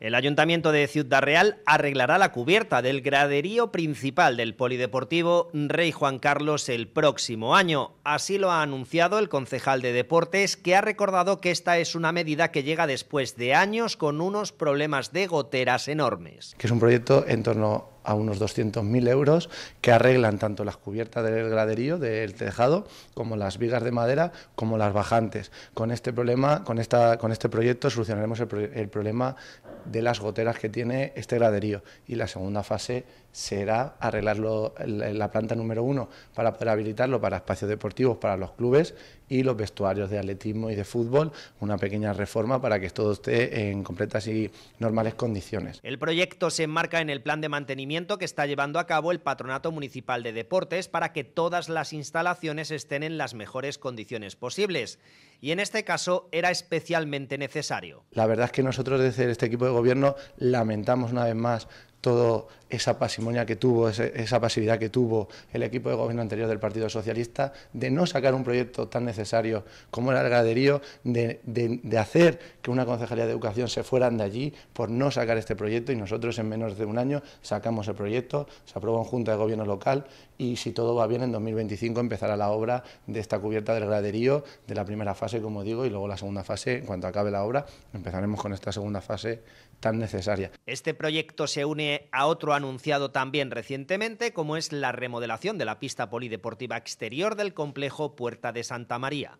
El Ayuntamiento de Ciudad Real arreglará la cubierta del graderío principal del Polideportivo Rey Juan Carlos el próximo año. Así lo ha anunciado el concejal de Deportes, que ha recordado que esta es una medida que llega después de años con unos problemas de goteras enormes. Que es un proyecto en torno a unos 200.000 euros que arreglan tanto las cubiertas del graderío, del tejado, como las vigas de madera, como las bajantes. Con este problema, con, esta, con este proyecto solucionaremos el, problema de las goteras que tiene este graderío y la segunda fase será arreglarlo en la planta número uno para poder habilitarlo para espacios deportivos, para los clubes y los vestuarios de atletismo y de fútbol, una pequeña reforma para que todo esté en completas y normales condiciones. El proyecto se enmarca en el plan de mantenimiento que está llevando a cabo el Patronato Municipal de Deportes para que todas las instalaciones estén en las mejores condiciones posibles. Y en este caso era especialmente necesario. La verdad es que nosotros desde este equipo de gobierno lamentamos una vez más toda esa pasimonia que tuvo, esa pasividad que tuvo el equipo de gobierno anterior del Partido Socialista, de no sacar un proyecto tan necesario como era el graderío, de, hacer que una concejalía de educación se fueran de allí por no sacar este proyecto y nosotros en menos de un año sacamos el proyecto, se aprobó en Junta de Gobierno local y si todo va bien en 2025 empezará la obra de esta cubierta del graderío, de la primera fase, como digo, y luego la segunda fase, en cuanto acabe la obra, empezaremos con esta segunda fase tan necesaria. Este proyecto se une a otro anunciado también recientemente, como es la remodelación de la pista polideportiva exterior del complejo Puerta de Santa María.